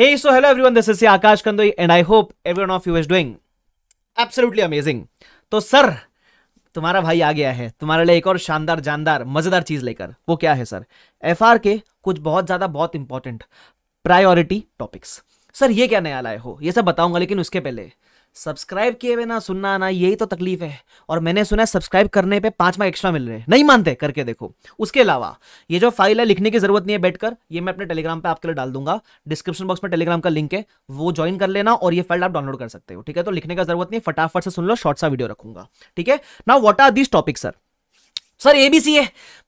Hey, so hello everyone, this is Akash Kandoi and I hope everyone of you is doing absolutely amazing. तो sir तुम्हारा भाई आ गया है तुम्हारे लिए एक और शानदार जानदार मजेदार चीज लेकर वो क्या है सर एफ के कुछ बहुत ज्यादा बहुत इंपॉर्टेंट प्रायोरिटी टॉपिक्स सर ये क्या नया लाए हो ये सब बताऊंगा लेकिन उसके पहले सब्सक्राइब किए हुए ना सुनना आना यही तो तकलीफ है और मैंने सुना है सब्सक्राइब करने पे पांचवा एक्स्ट्रा मिल रहे हैं नहीं मानते करके देखो उसके अलावा ये जो फाइल है लिखने की जरूरत नहीं है बैठकर ये मैं अपने टेलीग्राम पे आपके लिए डाल दूंगा डिस्क्रिप्शन बॉक्स में टेलीग्राम का लिंक है वो ज्वाइन कर लेना और ये फाइल आप डाउनलोड कर सकते हो ठीक है तो लिखने का जरूरत नहीं फटाफट से सुन लो शॉर्ट सा वीडियो रखूंगा ठीक है ना what are this topic sir sir ABC है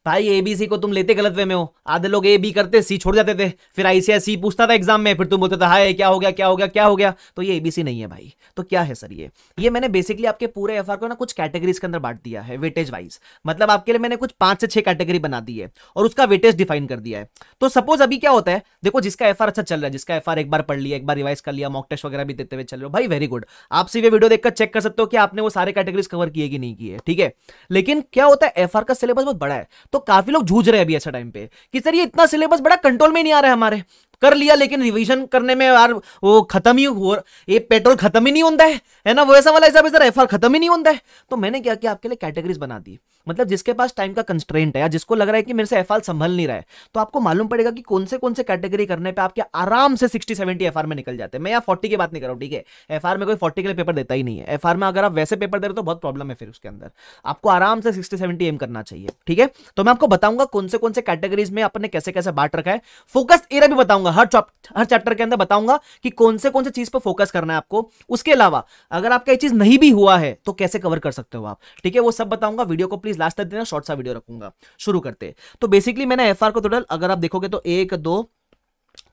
भाई एबीसी को तुम लेते गलत वे में हो आधे लोग ए बी करते सी छोड़ जाते थे फिर आईसीआई सी पूछता था एग्जाम में फिर तुम बोलते था हाय क्या हो गया क्या हो गया क्या हो गया तो ये एबीसी नहीं है भाई तो क्या है सर ये ये मैंने बेसिकली आपके पूरे एफ को ना कुछ कैटेगरीज के अंदर बांट दिया है वेटेज वाइज मतलब आपके लिए मैंने कुछ पांच से छह कैटेगरी बना दी है और उसका वेटेज डिफाइन कर दिया है तो सपोज अभी क्या होता है देखो जिसका एफ अच्छा चल रहा है जिसका एफ एक बार पढ़ लिया एक बार रिवाइज कर लिया मॉक टेस्ट वगैरह भी देते हुए चल रहे हो भाई वेरी गुड आप सी वीडियो देखकर चेक कर सकते हो कि आपने वो सारे कैटेगरीज कवर किए कि नहीं किए ठीक है लेकिन क्या होता है एफ एफ का सिलेबस बहुत बड़ा है तो काफी लोग जूझ रहे हैं अभी ऐसा टाइम पे कि सर ये इतना सिलेबस बड़ा कंट्रोल में नहीं आ रहा है हमारे कर लिया लेकिन रिविजन करने में यार वो खत्म ही हो ये पेट्रोल खत्म ही नहीं होता है है ना वो ऐसा वाला हिसाब है सर एफ खत्म ही नहीं होता है तो मैंने क्या किया आपके लिए कैटेगरीज बना दी मतलब जिसके पास टाइम का कंस्ट्रेंट है या जिसको लग रहा है कि मेरे से एफ संभल नहीं रहा है तो आपको मालूम पड़ेगा कि कौन से कौन से कैटेगरी करने पर आपके आराम से सिक्सटी सेवेंटी एफ में निकल जाते हैं मैं यहाँ फोर्टी की बात नहीं कर रहा हूँ ठीक है एफ में कोई फोर्टी के लिए पेपर देता ही नहीं है एफ में अगर आप वैसे पेपर दे रहे हो तो बहुत प्रॉब्लम है फिर उसके अंदर आपको आराम से सिक्सटी सेवेंटी एम करना चाहिए ठीक है तो मैं आपको बताऊंगा कौन से कौन से कैटेगरीज में अपने कैसे कैसे बांट रखा है फोकस एरिया भी बताऊंगा हर हर चैप्टर के अंदर बताऊंगा कि कौन से कौन से चीज पर फोकस करना है आपको उसके अलावा अगर आपका ये चीज नहीं भी हुआ है तो कैसे कवर कर सकते हो आप ठीक है वो सब बताऊंगा वीडियो को प्लीज प्लीज लास्ट तक देना शॉर्ट सा वीडियो रखूंगा शुरू करते तो बेसिकली मैंने एफ को टोटल अगर आप देखोगे तो एक दो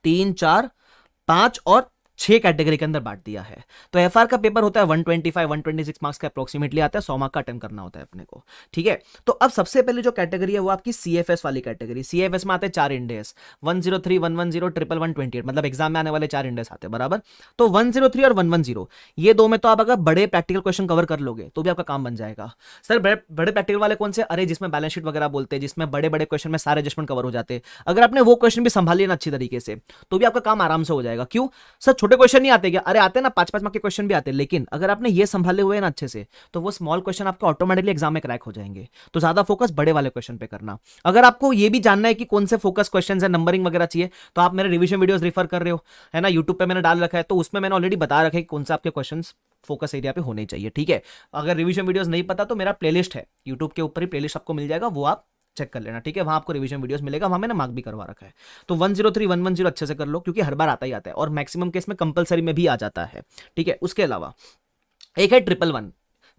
तीन चार पांच और छह कैटेगरी के अंदर बांट दिया है तो एफ का पेपर होता है 125 126 मार्क्स का अप्रोक्सीमेटली आता है सौ मार्क का अटेम्प करना होता है अपने को ठीक है तो अब सबसे पहले जो कैटेगरी है वो आपकी सी वाली कैटेगरी सी में आते हैं चार Ind AS one zero three one one zero triple one twenty eight मतलब एग्जाम में आने वाले चार इंडेस आते हैं बराबर तो वन जीरो थ्री और वन वन जीरो ये दो में तो आप अगर बड़े प्रैक्टिकल क्वेश्चन कवर कर लोगे तो भी आपका काम बन जाएगा सर बड़े प्रैक्टिकल वाले कौन से अरे जिसमें बैलेंस शीट वगैरह बोलते हैं जिसमें बड़े बड़े क्वेश्चन में सारे एडजस्टमेंट कवर हो जाते हैं अगर आपने वो क्वेश्चन भी संभाल लेना अच्छी तरीके से तो भी आपका काम आराम से हो जाएगा क्यों सर छोटे क्वेश्चन नहीं आते क्या अरे आते ना पांच पांच मार्क के क्वेश्चन भी आते हैं लेकिन अगर आपने ये संभाले हुए ना अच्छे से तो वो स्मॉल क्वेश्चन आपके ऑटोमेटिकली एग्जाम में क्रैक हो जाएंगे तो ज्यादा फोकस बड़े वाले क्वेश्चन पे करना अगर आपको ये भी जानना है कि कौन से फोकस क्वेश्चन है नंबरिंग वगैरह चाहिए तो आप मेरे रिविजन वीडियोज रिफर कर रहे हो है ना यूट्यूब पर मैंने डाल रखा है तो उसमें मैंने ऑलरेडी बता रखा है कि कौन से आपके क्वेश्चन फोकस एरिया पे होने चाहिए ठीक है अगर रिविजन वीडियो नहीं पता तो मेरा प्लेलिस्ट है यूट्यूब के ऊपर ही प्लेलिस्ट आपको मिल जाएगा वो आप चेक कर लेना ठीक है वहां आपको रिविजन वीडियो मिलेगा वहां मैंने मार्क भी करवा रखा है तो one zero three one one zero अच्छे से कर लो क्योंकि हर बार आता ही आता है और मैक्सिमम केस में कंपलसरी में भी आ जाता है ठीक है उसके अलावा एक है ट्रिपल वन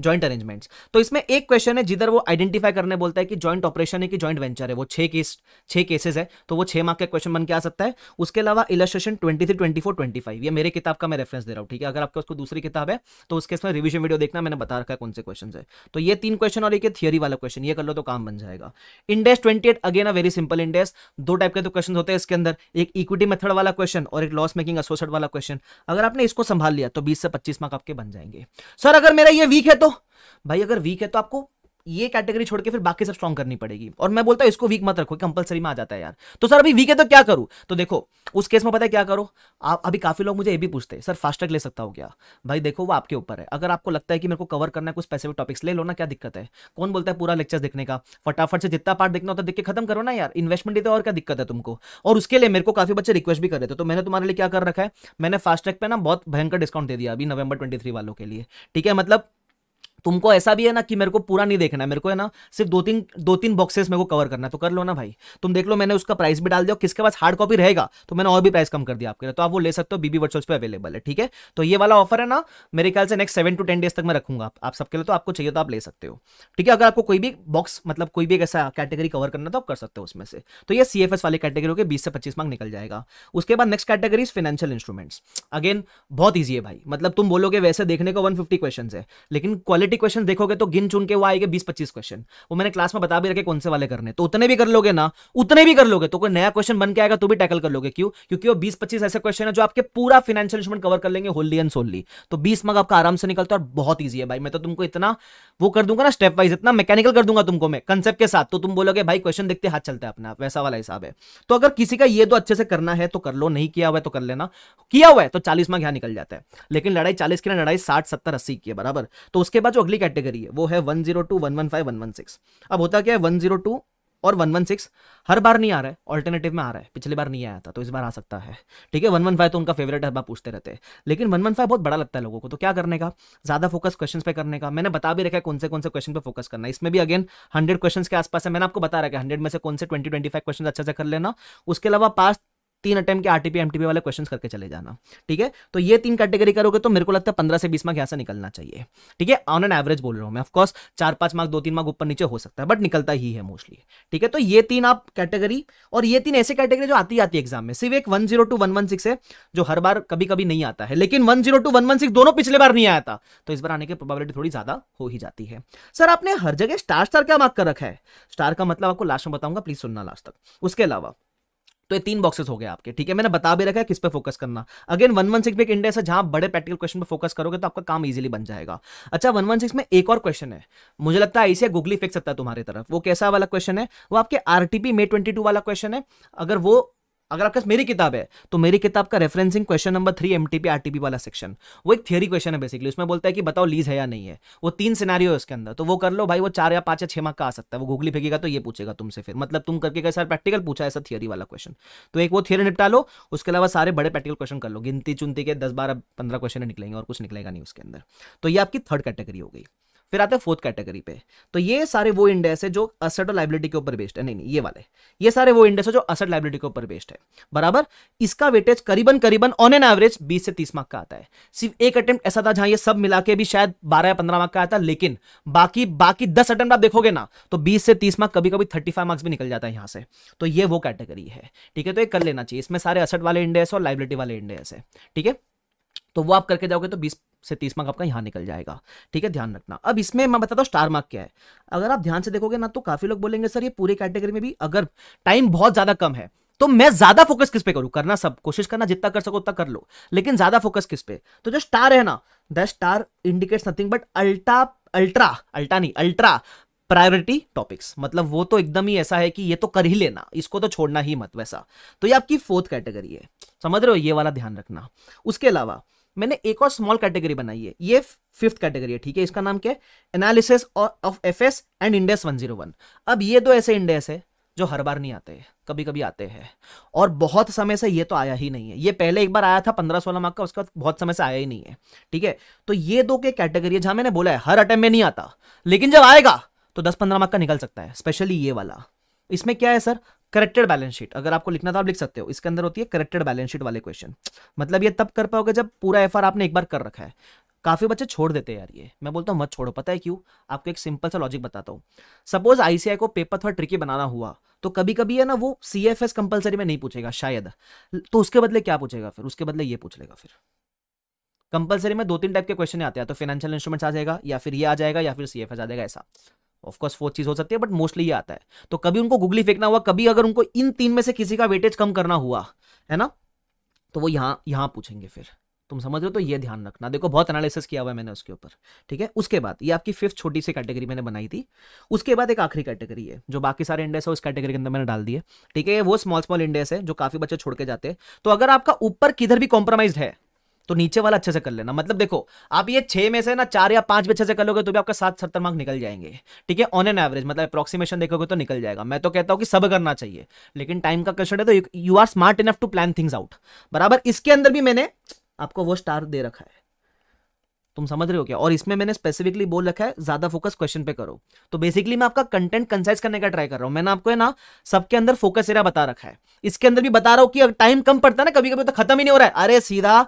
ज्वाइंट अरेंजमेंट्स तो इसमें एक क्वेश्चन है जिधर वो आइडेंटिफाई करने बोलता है कि ज्वाइंट ऑपरेशन है कि ज्वाइंट वेंचर है वो छह केस छह केसेस है तो वो छह मार्क का क्वेश्चन बन के आ सकता है उसके अलावा illustration twenty three twenty four twenty five ये मेरे किताब का मैं रेफरेंस दे रहा हूँ ठीक है अगर आपके उसको दूसरी किताब है तो उसके इसमें रिविजन वीडियो देखना मैंने बता रखा है कौन से क्वेश्चन है तो ये तीन क्वेश्चन और एक थियरी वाला क्वेश्चन ये कर लो तो काम बन जाएगा Ind AS twenty again a very simple Ind AS दो टाइप के तो क्वेश्चन होते हैं इसके अंदर एक इक्विटी मेथड वाला क्वेश्चन और एक लॉस मेकिंग एसोसिएट वाला क्वेश्चन अगर आपने इसको संभाल लिया तो बीस से पच्चीस मार्क आपके बन जाएंगे सर अगर मेरा ये वीक है तो तो भाई अगर वीक है तो आपको ये कैटेगरी छोड़ के फिर बाकी सब स्ट्रॉन्ग करनी पड़ेगी और मैं बोलता हूं इसको वीक मत रखो कंपलसरी में आ जाता है यार तो सर अभी वीक है तो क्या करूं तो देखो उस केस में पता है क्या करो आप अभी काफी लोग मुझे ये भी पूछते हैं सर फास्ट ट्रैक ले सकता हो क्या भाई देखो वो आपके ऊपर है अगर आपको लगता है कि मेरे को कवर करना है कुछ स्पेसिफिक टॉपिक्स ले लो ना क्या दिक्कत है कौन बोलता है पूरा लेक्चर देखने का फटाफट से जितना पार्ट देखना होता है देख के खत्म करो ना यार इन्वेस्टमेंट देते तो और क्या दिक्कत है तुमको और उसके लिए मेरे को काफी बच्चे रिक्वेस्ट भी कर रहे थे तो मैंने तुम्हारे लिए क्या कर रखा है मैंने फास्ट ट्रैक पे ना बहुत भयंकर डिस्काउंट दे दिया अभी नवंबर ट्वेंटी वालों के लिए ठीक है मतलब तुमको ऐसा भी है ना कि मेरे को पूरा नहीं देखना है मेरे को है ना सिर्फ दो तीन दो तीन बॉक्सेस मेरे को कवर करना है तो कर लो ना भाई तुम देख लो मैंने उसका प्राइस भी डाल दिया किसके पास हार्ड कॉपी रहेगा तो मैंने और भी प्राइस कम कर दिया आपके लिए तो आप वो ले सकते हो बीबी वर्चुअल्स पे अवेलेबल है ठीक है तो ये वाला ऑफर है ना मेरे ख्याल से next seven to ten days तक मैं रखूंगा आप, सबके लिए तो आपको चाहिए तो आप ले सकते हो ठीक है अगर आपको कोई भी बॉक्स मतलब कोई भी ऐसा कैटेगरी कवर करना तो आप कर सकते हो उसमें से तो ये सी वाले कैटेगरी के बीस से पच्चीस मार्क निकल जाएगा उसके बाद next category financial instruments again बहुत ईजी है भाई मतलब तुम बोलोगे वैसे देखने को वन फिफ्टी क्वेश्चन है लेकिन क्वालिटी फिफ्टी क्वेश्चन देखोगे तो गिन चुन के वो आएंगे बीस पच्चीस क्वेश्चन वो मैंने क्लास में बता भी रखे कौन से वाले करने तो उतने भी कर लोगे ना उतने भी कर लोगे तो कोई नया क्वेश्चन बन के आएगा तो भी टैकल कर लोगे क्यों क्योंकि वो बीस पच्चीस ऐसे क्वेश्चन है जो आपके पूरा फाइनेंशियल इंस्ट्रूमेंट कवर कर लेंगे होल्ली एंड सोल्ली तो बीस मग आपका आराम से निकलता है और बहुत ईजी है भाई मैं तो तुमको इतना वो कर दूंगा ना स्टेप वाइज इतना मैकेनिकल कर दूंगा तुमको मैं कंसेप्ट के साथ तो तुम बोलोगे भाई क्वेश्चन देखते हाथ चलता है अपना वैसा वाला हिसाब है तो अगर किसी का ये तो अच्छे से करना है तो कर लो नहीं किया हुआ है तो कर लेना किया हुआ है तो चालीस मग यहाँ निकल जाता है लेकिन लड़ाई चालीस की ना लड़ाई साठ सत्तर अस्सी की है बराबर तो उसके बाद जो अगली कैटेगरी है वो है one zero two one one five one one six अब होता क्या है वन जीरो टू और वन वन सिक्स हर बार नहीं आ रहा है ऑल्टरनेटिव में आ रहा है पिछली बार नहीं आया था तो इस बार आ सकता है ठीक है वन वन फाइव तो उनका फेवरेट है बार पूछते रहते हैं लेकिन वन वन फाइव बहुत बड़ा लगता है लोगों को तो क्या करने का ज्यादा फोकस क्वेश्चन पे करने का मैंने बता भी रखा है कौन से कौन से क्वेश्चन पर फोकस करना इसमें भी अगेन हंड्रेड क्वेश्चन के आसपास है मैंने आपको बता रखा है हंड्रेड में से कौन से ट्वेंटी ट्वेंटी क्वेश्चन अच्छे से कर लेना उसके अलावा पास्ट तीन अटैम्प्ट के आरटीपी एमटीपी वाले क्वेश्चन करके चले जाना ठीक है तो ये तीन कैटेगरी करोगे तो मेरे को लगता है पंद्रह से बीस मार्क यहाँ से निकलना चाहिए ठीक है ऑन एन एवरेज बोल रहा हूँ मैं ऑफकोर्स चार पांच मार्क दो तीन मार्क ऊपर नीचे हो सकता है बट निकलता ही है मोस्टली ठीक है तो ये तीन आप कैटेगरी और ये तीन ऐसे कैटेगरी जो आती आती एग्जाम में सिर्फ एक one zero two one one six है जो हर बार कभी कभी नहीं आता है लेकिन one zero two one one six दोनों पिछले बार नहीं आया था तो इस बार आने की प्रोबेबिलिटी थोड़ी ज्यादा हो ही जाती है सर आपने हर जगह स्टार स्टार क्या मार्क कर रखा है स्टार का मतलब आपको लास्ट में बताऊंगा प्लीज सुनना लास्ट तक उसके अलावा तो ये तीन बॉक्सेस हो गए आपके ठीक है मैंने बता भी रखा है किस पे फोकस करना अगेन वन वन सिक्स में एक इंडेक्स है जहां बड़े प्रैक्टिकल क्वेश्चन पे फोकस करोगे तो आपका काम इजीली बन जाएगा अच्छा वन वन सिक्स में एक और क्वेश्चन है मुझे लगता है ऐसे गुगली फेंक सकता है तुम्हारी तरफ वो कैसा वाला क्वेश्चन है वो आपके आरटीपी मे ट्वेंटी वाला क्वेश्चन है अगर वो अगर आपके पास मेरी किताब है तो मेरी किताब का referencing question number three M T TP वाला सेक्शन वो एक थियरी क्वेश्चन है बेसिकली उसमें बोलता है कि बताओ लीज है या नहीं है वो तीन सिनारियो है उसके अंदर तो वो कर लो भाई वो चार या पांच या छह मार्क का आ सकता है वो घुगली फेंकेगा तो ये पूछेगा तुमसे फिर मतलब तुम करके कैसे प्रैक्टिकल पूछा ऐसा थियरी वाला क्वेश्चन तो एक वो थियरी निपटा लो उसके अलावा सारे बड़े प्रैक्टिकल क्वेश्चन कर लो गिनती चुनती के दस बारह पंद्रह क्वेश्चन निकलेंगे और कुछ निकलेगा नहीं उसके अंदर तो ये आपकी थर्ड कैटेगरी हो गई फिर आते हैं फोर्थ कैटेगरी पे तो ये सारे वो इंडेक्स है जो असट और लाइबिलिटी के ऊपर बेस्ड है नहीं नहीं ये वाले ये सारे वो इंडेक्स है जो असट लाइबिलिटी के ऊपर बेस्ड है बराबर इसका वेटेज करीबन करीबन ऑन एन एवरेज बीस से तीस मार्क का आता है सिर्फ एक अटेम्प्ट ऐसा था जहां ये सब मिला के भी शायद बारह या पंद्रह मार्क का आता है लेकिन बाकी बाकी दस अटेम्प्ट आप देखोगे ना तो बीस से तीस मार्क कभी कभी थर्टी फाइव मार्क्स भी निकल जाता है यहाँ से तो ये वो कैटेगरी है ठीक है तो ये कर लेना चाहिए इसमें सारे असट वाले इंडेक्स और लाइबिलिटी वाले इंडेक्स है ठीक है तो वो आप करके जाओगे तो बीस से तीस मार्क आपका यहाँ निकल जाएगा ठीक है ध्यान रखना अब इसमें मैं बताता हूँ स्टार मार्क क्या है अगर आप ध्यान से देखोगे ना तो काफी लोग बोलेंगे सर ये पूरी कैटेगरी में भी अगर टाइम बहुत ज्यादा कम है तो मैं ज्यादा फोकस किस पे करूं करना सब कोशिश करना जितना कर सको उतना कर लो लेकिन ज्यादा फोकस किस पे तो जो स्टार है ना the star indicate nothing but अल्टा अल्ट्रा अल्टा नहीं अल्ट्रा प्रायोरिटी टॉपिक्स मतलब वो तो एकदम ही ऐसा है कि ये तो कर ही लेना इसको तो छोड़ना ही मत वैसा तो ये आपकी फोर्थ कैटेगरी है समझ रहे हो ये वाला ध्यान रखना उसके अलावा मैंने एक और स्मॉल कैटेगरी बनाई है ये फिफ्थ कैटेगरी है ठीक है इसका नाम क्या है analysis of F S and Ind AS one अब ये दो ऐसे इंडेस है जो हर बार नहीं आते कभी कभी आते हैं और बहुत समय से ये तो आया ही नहीं है ये पहले एक बार आया था पंद्रह सोलह मार्क का उसके बाद बहुत समय से आया ही नहीं है ठीक है तो ये दो के कैटेगरी है जहां मैंने बोला है हर अटेम्प में नहीं आता लेकिन जब आएगा तो दस पंद्रह मार्क का निकल सकता है स्पेशली ये वाला इसमें क्या है सर करेक्टेड बैलेंस शीट अगर आपको लिखना था आप लिख सकते हो इसके अंदर होती है करेक्टेड बैलेंस शीट वाले क्वेश्चन मतलब ये तब कर पाओगे जब पूरा एफ आपने एक बार कर रखा है काफी बच्चे छोड़ देते हैं यार ये मैं बोलता हूँ मत छोड़ो पता है क्यों आपको एक सिंपल सा लॉजिक बताता हूँ सपोज आईसीआई को पेपर थोड़ा ट्रिकी बनाना हुआ तो कभी कभी है ना वो सी एफ एस कंपल्सरी में नहीं पूछेगा शायद तो उसके बदले क्या पूछेगा फिर उसके बदले ये पूछ लेगा फिर कंपलसरी में दो तीन टाइप के क्वेश्चन आते हैं तो फाइनेंशियल इंस्ट्रूमेंट्स आ जाएगा या फिर ये आ जाएगा या फिर सी एफ एस आ जाएगा ऐसा ऑफकोर्स फोर्थ चीज़ हो सकती है बट मोस्टली ये आता है तो कभी उनको गुगली फेंकना हुआ कभी अगर उनको इन तीन में से किसी का वेटेज कम करना हुआ है ना तो वो यहाँ यहाँ पूछेंगे फिर तुम समझ रहे हो तो ये ध्यान रखना देखो बहुत एनालिसिस किया हुआ है मैंने उसके ऊपर ठीक है उसके बाद ये आपकी फिफ्थ छोटी सी कैटेगरी मैंने बनाई थी उसके बाद एक आखिरी कैटेगरी है जो बाकी सारे इंडेस है उस कैटेगरी के अंदर मैंने डाल दिए ठीक है वो स्मॉल स्मॉल इंडेस है जो काफी बच्चे छोड़ के जाते हैं तो अगर आपका ऊपर किधर भी कॉम्प्रोमाइज है तो नीचे वाला अच्छे से कर लेना मतलब देखो आप ये छह में से ना चार या पांच भी अच्छे से कर लोगे तो भी आपका सात सत्तर मार्क निकल जाएंगे ठीक है ऑन एन एवरेज मतलब अप्रोक्सीमेशन देखोगे तो निकल जाएगा मैं तो कहता हूं कि सब करना चाहिए लेकिन टाइम का क्वेश्चन है तो you are smart enough to plan things out बराबर इसके अंदर भी मैंने आपको वो स्टार दे रखा है तुम समझ रहे हो क्या और इसमें मैंने स्पेसिफिकली बोल रखा है ज्यादा फोकस क्वेश्चन पे करो तो बेसिकली मैं आपका कंटेंट कंसाइज करने का ट्राई कर रहा हूं मैंने आपको है ना सबके अंदर फोकस एरिया बता रखा है इसके अंदर भी बता रहा हूं कि टाइम कम पड़ता है ना कभी कभी तो खत्म ही नहीं हो रहा है अरे सीधा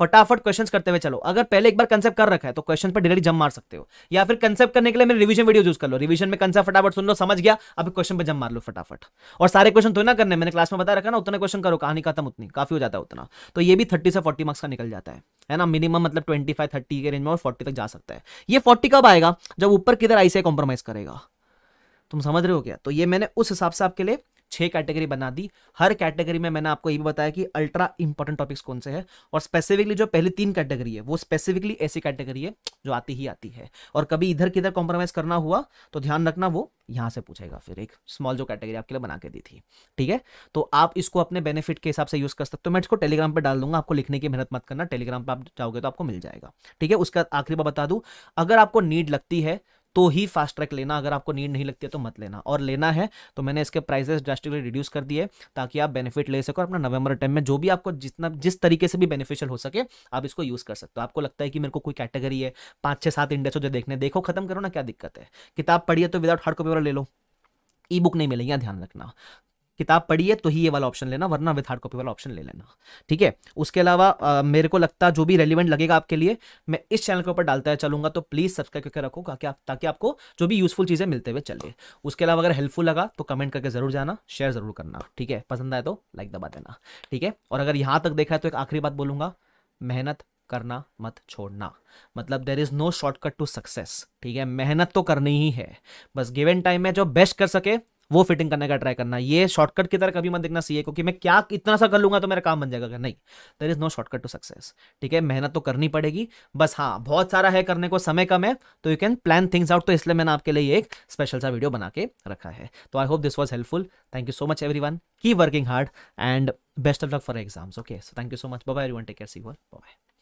फटाफट क्वेश्चंस करते हुए चलो अगर पहले एक बार कंसेप्ट कर रखा है तो क्वेश्चन पर डायरेक्ट जम मार सकते हो या फिर कंसेप्ट करने के लिए मेरे रिवीजन वीडियो यूज कर लो रिवीजन में कंसेप्ट फटाफट सुन लो समझ गया अभी क्वेश्चन पर जम मार लो फटाफट और सारे क्वेश्चन तो ना करने मैंने क्लास में बता रखा ना उतना क्वेश्चन करो कहानी खत्म उतनी काफी हो जाता है उतना तो ये भी थर्टी से फोर्टी मार्क्स का निकल जाता है है ना मिनिमम मतलब ट्वेंटी फाइव थर्टी के रेंज में और फोर्टी तक जा सकता है ये फोर्टी कब आएगा जब ऊपर किधर से कॉम्प्रोमाइज करेगा तुम समझ रहे हो क्या तो ये मैंने उस हिसाब से आपके लिए छह कैटेगरी बना दी हर कैटेगरी में मैंने आपको ये भी बताया कि अल्ट्रा इंपॉर्टेंट टॉपिक्स कौन से हैं और स्पेसिफिकली जो पहली तीन कैटेगरी है वो स्पेसिफिकली ऐसी कैटेगरी है जो आती ही आती है और कभी इधर किधर कॉम्प्रोमाइज करना हुआ तो ध्यान रखना वो यहां से पूछेगा फिर एक स्मॉल जो कैटेगरी आपके लिए बना के दी थी ठीक है तो आप इसको अपने बेनिफिट के हिसाब से यूज कर सकते हो तो मैं इसको टेलीग्राम पर डाल दूंगा आपको लिखने की मेहनत मत करना टेलीग्राम पर आप जाओगे तो आपको मिल जाएगा ठीक है उसका आखिरी बात बता दू अगर आपको नीड लगती है तो ही फास्ट ट्रैक लेना अगर आपको नीड नहीं लगती है तो मत लेना और लेना है तो मैंने इसके प्राइसेस ड्रास्टिकली रिड्यूस कर दिए ताकि आप बेनिफिट ले सको अपना नवंबर टाइम में जो भी आपको जितना जिस तरीके से भी बेनिफिशियल हो सके आप इसको यूज़ कर सकते हो आपको लगता है कि मेरे को कोई कैटेगरी है पांच छह सात इंडेक्स जो देखने देखो खत्म करो ना क्या दिक्कत है किताब पढ़िए तो विदाउट हार्ड कॉपी वाला ले लो ई बुक नहीं मिलेगी ध्यान रखना किताब पढ़ी है तो ही ये वाला ऑप्शन लेना वरना विद हार्ड कॉपी वाला ऑप्शन ले लेना ठीक है उसके अलावा मेरे को लगता है जो भी रेलिवेंट लगेगा आपके लिए मैं इस चैनल के ऊपर डालता है चलूंगा तो प्लीज़ सब्सक्राइब करके रखो ताकि आप ताकि आपको जो भी यूजफुल चीज़ें मिलते हुए चले उसके अलावा अगर हेल्पफुल लगा तो कमेंट करके जरूर जाना शेयर जरूर करना ठीक है पसंद आए तो लाइक दबा देना ठीक है और अगर यहां तक देखा है तो एक आखिरी बात बोलूंगा मेहनत करना मत छोड़ना मतलब there is no shortcut to success ठीक है मेहनत तो करनी ही है बस गिवेन टाइम में जो बेस्ट कर सके वो फिटिंग करने का ट्राई करना ये शॉर्टकट की तरह कभी मत देखना चाहिए क्योंकि मैं क्या इतना सा कर लूंगा तो मेरा काम बन जाएगा नहीं there is no shortcut to success ठीक है मेहनत तो करनी पड़ेगी बस हाँ बहुत सारा है करने को समय कम है तो you can plan things out तो इसलिए मैंने आपके लिए एक स्पेशल सा वीडियो बना के रखा है तो I hope this was helpful thank you so much everyone की working hard and best of luck for exams okay so thank you so much bye bye take care see वर bye